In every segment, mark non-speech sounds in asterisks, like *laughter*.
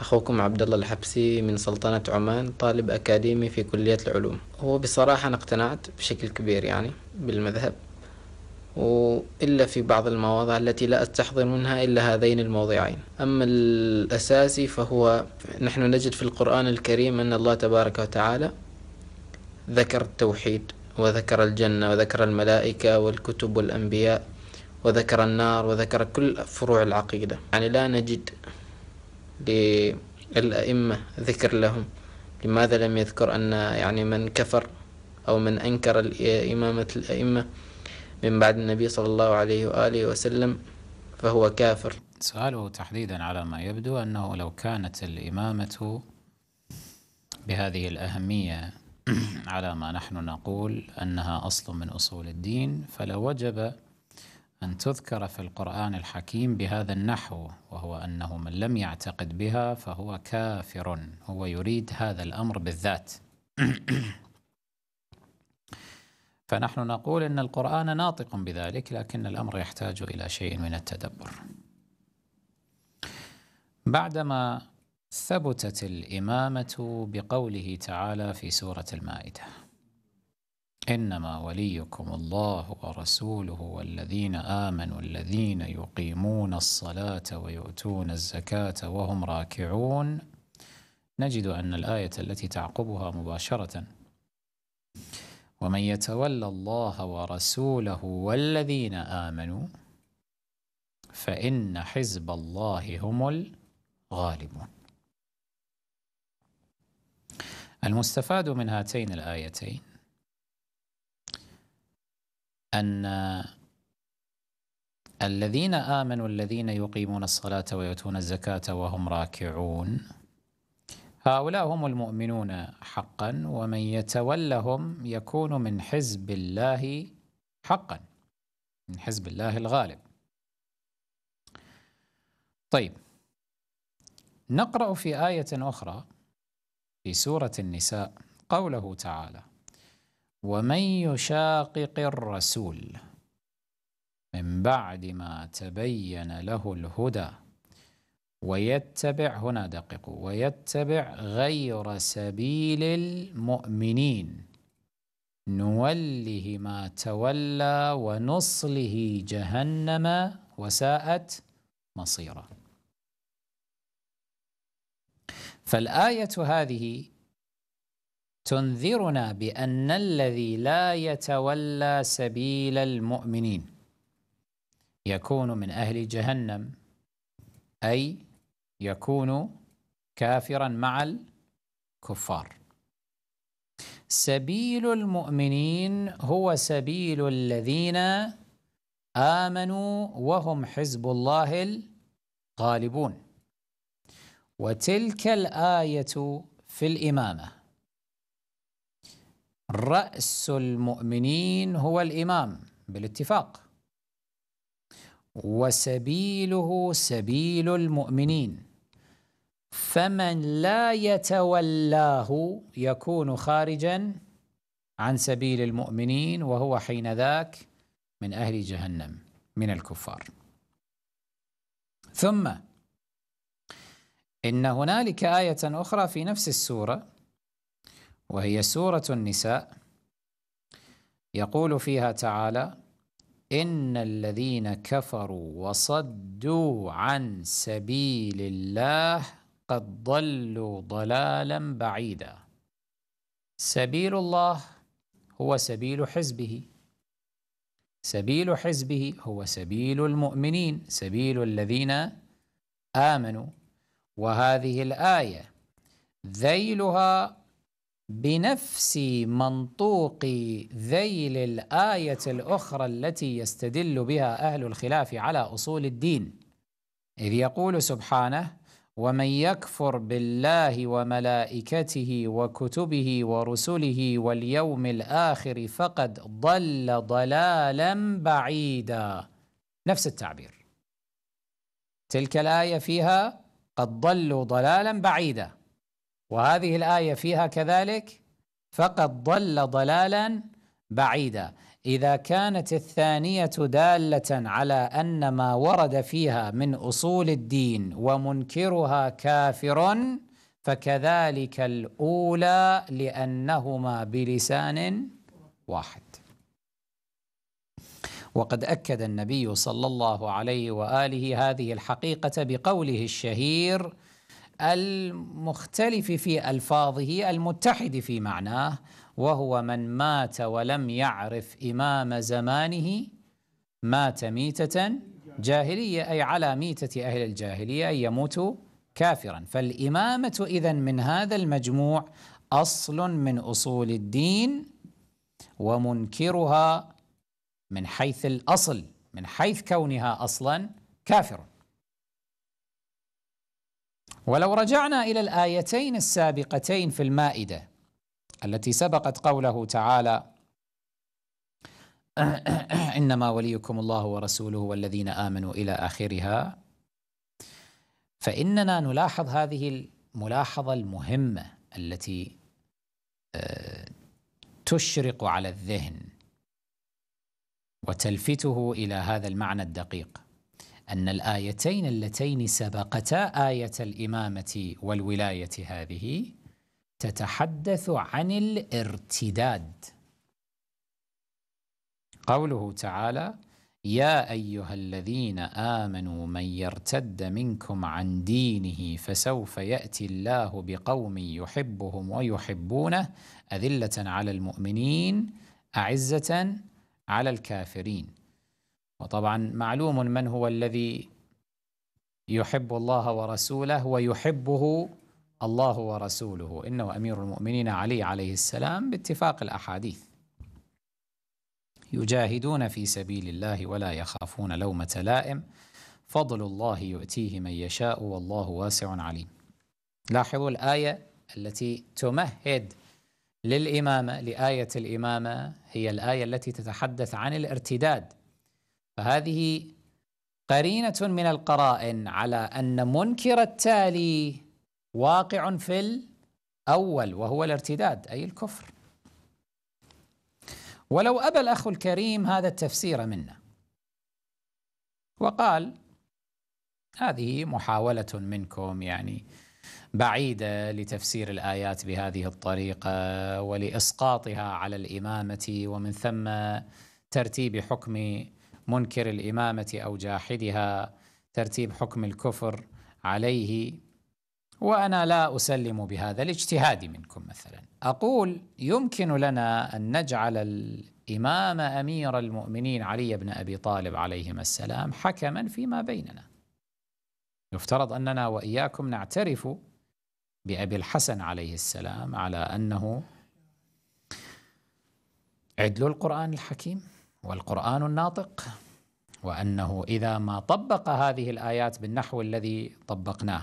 أخوكم عبد الله الحبسي من سلطنة عمان طالب أكاديمي في كلية العلوم هو بصراحة أنا اقتنعت بشكل كبير يعني بالمذهب وإلا في بعض المواضع التي لا أستحضر منها إلا هذين الموضعين أما الأساسي فهو نحن نجد في القرآن الكريم أن الله تبارك وتعالى ذكر التوحيد وذكر الجنة وذكر الملائكة والكتب والأنبياء وذكر النار وذكر كل فروع العقيدة يعني لا نجد للأئمة ذكر لهم لماذا لم يذكر أن يعني من كفر أو من أنكر إمامة الأئمة من بعد النبي صلى الله عليه وآله وسلم فهو كافر سؤاله تحديدا على ما يبدو أنه لو كانت الإمامة بهذه الأهمية *clears throat* على ما نحن نقول أنها أصل من أصول الدين فلوجب أن تذكر في القرآن الحكيم بهذا النحو وهو أنه من لم يعتقد بها فهو كافر هو يريد هذا الأمر بالذات *clears throat* فنحن نقول ان القران ناطق بذلك لكن الامر يحتاج الى شيء من التدبر. بعدما ثبتت الامامه بقوله تعالى في سوره المائده إنما وليكم الله ورسوله والذين آمنوا الذين يقيمون الصلاة ويؤتون الزكاة وهم راكعون نجد أن الآية التي تعقبها مباشرة ومن يتولى الله ورسوله والذين آمنوا فإن حزب الله هم الغالبون المستفاد من هاتين الآيتين أن الذين آمنوا الذين يقيمون الصلاة ويؤتون الزكاة وهم راكعون هؤلاء هم المؤمنون حقا ومن يتولهم يكون من حزب الله حقا من حزب الله الغالب طيب نقرأ في آية أخرى في سورة النساء قوله تعالى ومن يشاقق الرسول من بعد ما تبين له الهدى ويتبع هنا دققوا ويتبع غير سبيل المؤمنين نوله ما تولى ونصله جهنم وساءت مصيرا فالآية هذه تنذرنا بأن الذي لا يتولى سبيل المؤمنين يكون من أهل جهنم أي يكون كافرا مع الكفار سبيل المؤمنين هو سبيل الذين آمنوا وهم حزب الله الغالبون وتلك الآية في الإمامة رأس المؤمنين هو الإمام بالاتفاق وسبيله سبيل المؤمنين فمن لا يتولاه يكون خارجا عن سبيل المؤمنين وهو حين ذاك من أهل جهنم من الكفار ثم إن هنالك آية أخرى في نفس السورة وهي سورة النساء يقول فيها تعالى إن الذين كفروا وصدوا عن سبيل الله قد ضلوا ضلالا بعيدا سبيل الله هو سبيل حزبه سبيل حزبه هو سبيل المؤمنين سبيل الذين آمنوا وهذه الآية ذيلها بنفس منطوق ذيل الآية الأخرى التي يستدل بها أهل الخلاف على أصول الدين إذ يقول سبحانه ومن يكفر بالله وملائكته وكتبه ورسله واليوم الآخر فقد ضل ضلالا بعيدا نفس التعبير تلك الآية فيها قد ضلوا ضلالا بعيدا وهذه الايه فيها كذلك فقد ضل ضلالا بعيدا اذا كانت الثانيه داله على ان ما ورد فيها من اصول الدين ومنكرها كافر فكذلك الاولى لانهما بلسان واحد وقد اكد النبي صلى الله عليه واله هذه الحقيقه بقوله الشهير المختلف في الفاظه المتحد في معناه وهو من مات ولم يعرف امام زمانه مات ميته جاهليه اي على ميته اهل الجاهليه اي يموت كافرا فالامامه اذا من هذا المجموع اصل من اصول الدين ومنكرها من حيث الاصل من حيث كونها اصلا كافر ولو رجعنا إلى الآيتين السابقتين في المائدة التي سبقت قوله تعالى *coughs* إنما وليكم الله ورسوله والذين آمنوا إلى آخرها فإننا نلاحظ هذه الملاحظة المهمة التي آه، تشرق على الذهن وتلفته إلى هذا المعنى الدقيق أن الآيتين اللتين سبقتا آية الإمامة والولاية هذه تتحدث عن الارتداد قوله تعالى يا أيها الذين آمنوا من يرتد منكم عن دينه فسوف يأتي الله بقوم يحبهم ويحبونه أذلة على المؤمنين أعزة على الكافرين وطبعا معلوم من هو الذي يحب الله ورسوله ويحبه الله ورسوله إنه أمير المؤمنين علي عليه السلام باتفاق الأحاديث يجاهدون في سبيل الله ولا يخافون لومة لائم فضل الله يؤتيه من يشاء والله واسع عليم لاحظوا الآية التي تمهد للإمامة لآية الإمامة هي الآية التي تتحدث عن الارتداد فهذه قرينة من القرائن على أن منكر التالي واقع في الأول وهو الارتداد أي الكفر ولو أبى الأخ الكريم هذا التفسير منا وقال هذه محاولة منكم يعني بعيدة لتفسير الآيات بهذه الطريقة ولإسقاطها على الإمامة ومن ثم ترتيب حكم منكر الإمامة أو جاحدها ترتيب حكم الكفر عليه وأنا لا أسلم بهذا الاجتهاد منكم مثلا أقول يمكن لنا أن نجعل الإمام أمير المؤمنين علي بن أبي طالب عليهما السلام حكما فيما بيننا يفترض أننا وإياكم نعترف بأبي الحسن عليه السلام على أنه عدل القرآن الحكيم والقرآن الناطق وأنه إذا ما طبق هذه الآيات بالنحو الذي طبقناه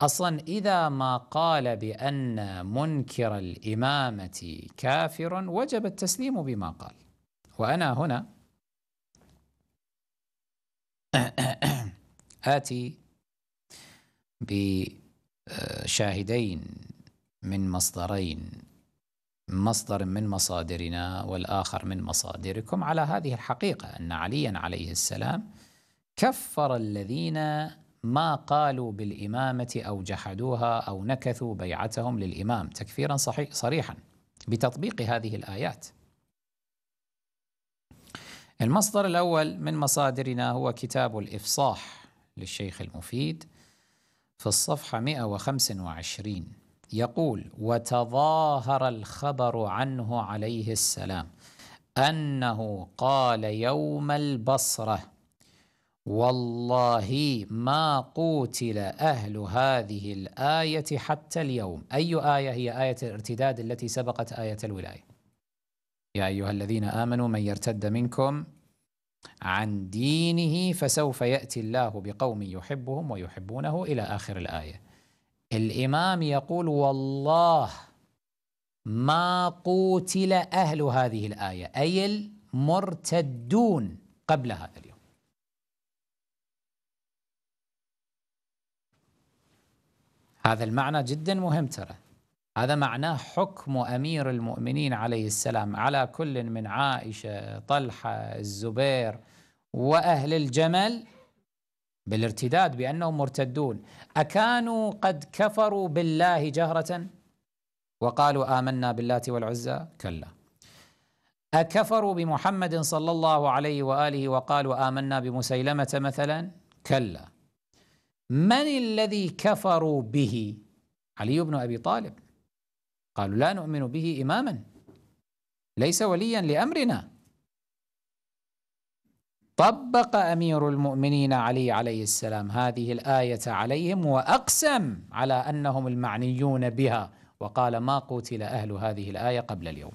أصلا إذا ما قال بأن منكر الإمامة كافر وجب التسليم بما قال وأنا هنا *coughs* آتي بشاهدين من مصدرين مصدر من مصادرنا والاخر من مصادركم على هذه الحقيقه ان عليا عليه السلام كفر الذين ما قالوا بالامامه او جحدوها او نكثوا بيعتهم للامام تكفيرا صحيح صريحا بتطبيق هذه الايات. المصدر الاول من مصادرنا هو كتاب الافصاح للشيخ المفيد في الصفحه 125 يقول وتظاهر الخبر عنه عليه السلام أنه قال يوم البصرة والله ما قوتل أهل هذه الآية حتى اليوم أي آية هي آية الارتداد التي سبقت آية الولاية يا أيها الذين آمنوا من يرتد منكم عن دينه فسوف يأتي الله بقوم يحبهم ويحبونه إلى آخر الآية الإمام يقول والله ما قوتل أهل هذه الآية أي المرتدون قبل هذا اليوم هذا المعنى جدا مهم ترى هذا معناه حكم أمير المؤمنين عليه السلام على كل من عائشة طلحة الزبير وأهل الجمل بالارتداد بانهم مرتدون اكانوا قد كفروا بالله جهره وقالوا امنا بالله والعزى كلا اكفروا بمحمد صلى الله عليه واله وقالوا امنا بمسيلمه مثلا كلا من الذي كفروا به علي بن ابي طالب قالوا لا نؤمن به اماما ليس وليا لامرنا طبق أمير المؤمنين علي عليه السلام هذه الآية عليهم وأقسم على أنهم المعنيون بها وقال ما قتل أهل هذه الآية قبل اليوم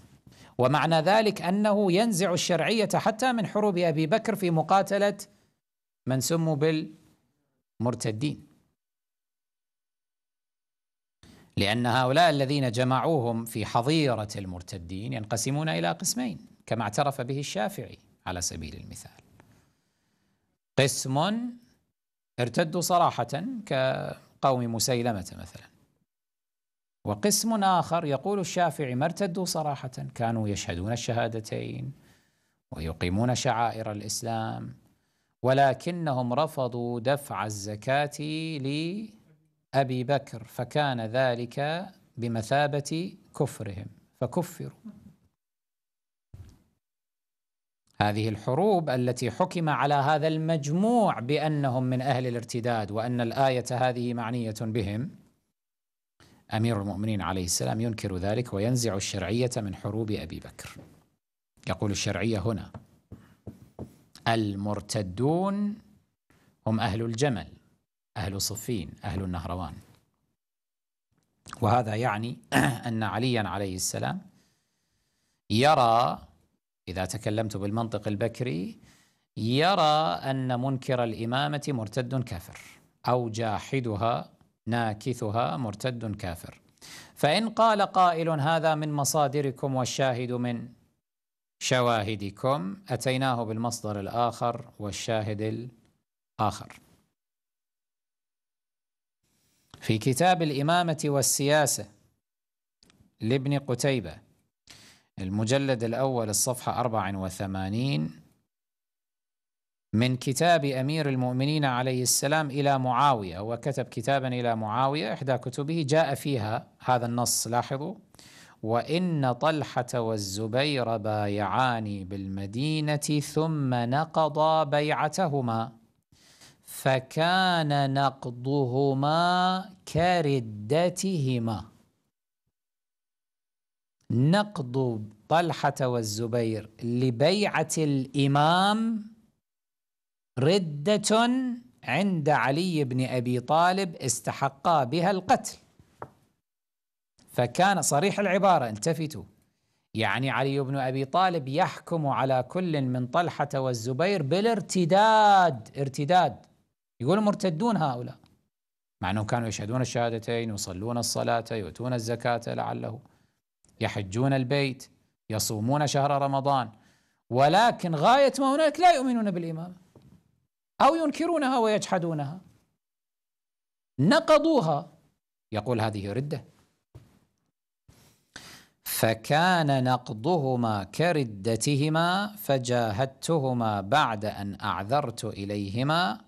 ومعنى ذلك أنه ينزع الشرعية حتى من حروب أبي بكر في مقاتلة من سموا بالمرتدين لأن هؤلاء الذين جمعوهم في حظيرة المرتدين ينقسمون إلى قسمين كما اعترف به الشافعي على سبيل المثال قسم ارتدوا صراحة كقوم مسيلمة مثلا وقسم آخر يقول الشافعي ما ارتدوا صراحة كانوا يشهدون الشهادتين ويقيمون شعائر الإسلام ولكنهم رفضوا دفع الزكاة لأبي بكر فكان ذلك بمثابة كفرهم فكفروا هذه الحروب التي حكم على هذا المجموع بانهم من اهل الارتداد وان الايه هذه معنيه بهم امير المؤمنين عليه السلام ينكر ذلك وينزع الشرعيه من حروب ابي بكر. يقول الشرعيه هنا المرتدون هم اهل الجمل اهل صفين اهل النهروان. وهذا يعني *clears throat* ان عليا عليه السلام يرى إذا تكلمت بالمنطق البكري يرى أن منكر الإمامة مرتد كافر أو جاحدها ناكثها مرتد كافر فإن قال قائل هذا من مصادركم والشاهد من شواهدكم أتيناه بالمصدر الآخر والشاهد الآخر في كتاب الإمامة والسياسة لابن قتيبة المجلد الأول الصفحة 84 من كتاب أمير المؤمنين عليه السلام إلى معاوية وكتب كتابا إلى معاوية إحدى كتبه جاء فيها هذا النص لاحظوا وإن طلحة والزبير بايعاني بالمدينة ثم نقضا بيعتهما فكان نقضهما كردتهما نقض طلحة والزبير لبيعة الإمام ردة عند علي بن أبي طالب استحقا بها القتل فكان صريح العبارة التفتوا يعني علي بن أبي طالب يحكم على كل من طلحة والزبير بالارتداد ارتداد يقول مرتدون هؤلاء مع أنهم كانوا يشهدون الشهادتين يصلون الصلاة يؤتون الزكاة لعله يحجون البيت يصومون شهر رمضان ولكن غاية ما هنالك لا يؤمنون بالإمامة أو ينكرونها ويجحدونها نقضوها يقول هذه ردة فكان نقضهما كردتهما فجاهدتهما بعد أن أعذرت إليهما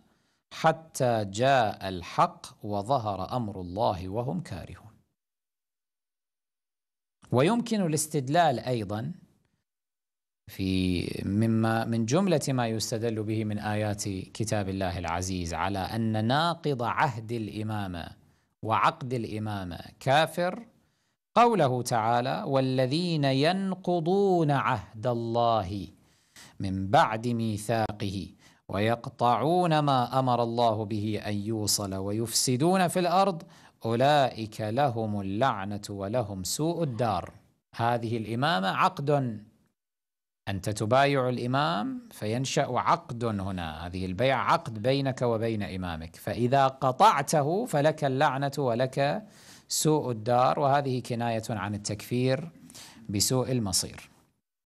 حتى جاء الحق وظهر أمر الله وهم كارهون ويمكن الاستدلال ايضا في مما من جمله ما يستدل به من ايات كتاب الله العزيز على ان ناقض عهد الامامه وعقد الامامه كافر قوله تعالى والذين ينقضون عهد الله من بعد ميثاقه ويقطعون ما امر الله به ان يوصل ويفسدون في الارض أولئك لهم اللعنة ولهم سوء الدار هذه الإمامة عقد أنت تبايع الإمام فينشأ عقد هنا هذه البيع عقد بينك وبين إمامك فإذا قطعته فلك اللعنة ولك سوء الدار وهذه كناية عن التكفير بسوء المصير